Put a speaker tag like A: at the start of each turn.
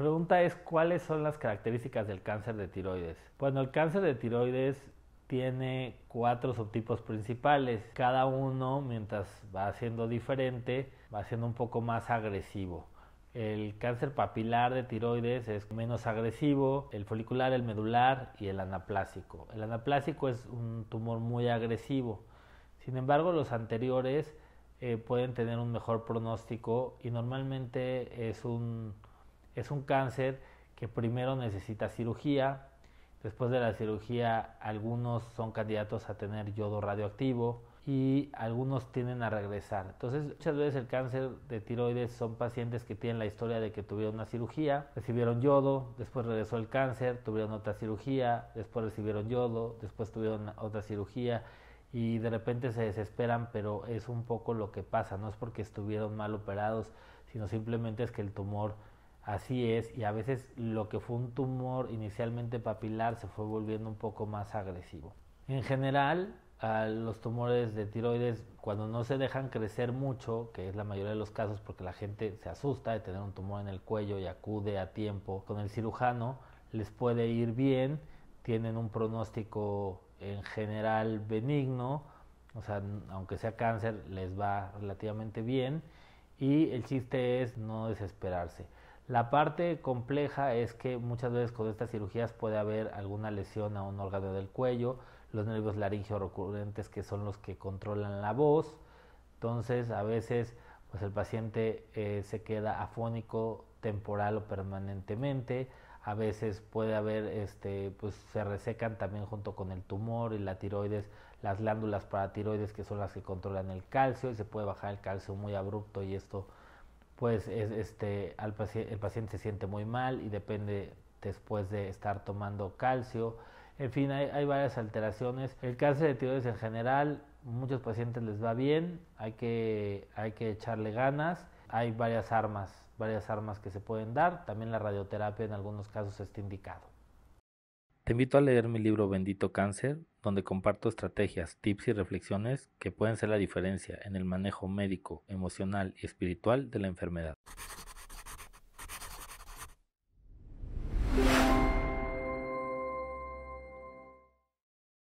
A: pregunta es cuáles son las características del cáncer de tiroides. Bueno, el cáncer de tiroides tiene cuatro subtipos principales. Cada uno, mientras va siendo diferente, va siendo un poco más agresivo. El cáncer papilar de tiroides es menos agresivo, el folicular, el medular y el anaplásico. El anaplásico es un tumor muy agresivo. Sin embargo, los anteriores eh, pueden tener un mejor pronóstico y normalmente es un es un cáncer que primero necesita cirugía, después de la cirugía algunos son candidatos a tener yodo radioactivo y algunos tienden a regresar. Entonces muchas veces el cáncer de tiroides son pacientes que tienen la historia de que tuvieron una cirugía, recibieron yodo, después regresó el cáncer, tuvieron otra cirugía, después recibieron yodo, después tuvieron otra cirugía y de repente se desesperan, pero es un poco lo que pasa, no es porque estuvieron mal operados, sino simplemente es que el tumor Así es, y a veces lo que fue un tumor inicialmente papilar se fue volviendo un poco más agresivo. En general, a los tumores de tiroides, cuando no se dejan crecer mucho, que es la mayoría de los casos porque la gente se asusta de tener un tumor en el cuello y acude a tiempo con el cirujano, les puede ir bien, tienen un pronóstico en general benigno, o sea, aunque sea cáncer, les va relativamente bien y el chiste es no desesperarse. La parte compleja es que muchas veces con estas cirugías puede haber alguna lesión a un órgano del cuello, los nervios laringeo recurrentes que son los que controlan la voz. Entonces, a veces pues el paciente eh, se queda afónico temporal o permanentemente. A veces puede haber, este, pues se resecan también junto con el tumor y la tiroides, las glándulas paratiroides que son las que controlan el calcio y se puede bajar el calcio muy abrupto y esto pues es, este, al el paciente se siente muy mal y depende después de estar tomando calcio. En fin, hay, varias alteraciones. El cáncer de tiroides en general, muchos pacientes les va bien, hay que, hay que echarle ganas. Hay varias armas, varias armas que se pueden dar. También la radioterapia en algunos casos está indicado. Te invito a leer mi libro Bendito Cáncer, donde comparto estrategias, tips y reflexiones que pueden ser la diferencia en el manejo médico, emocional y espiritual de la enfermedad.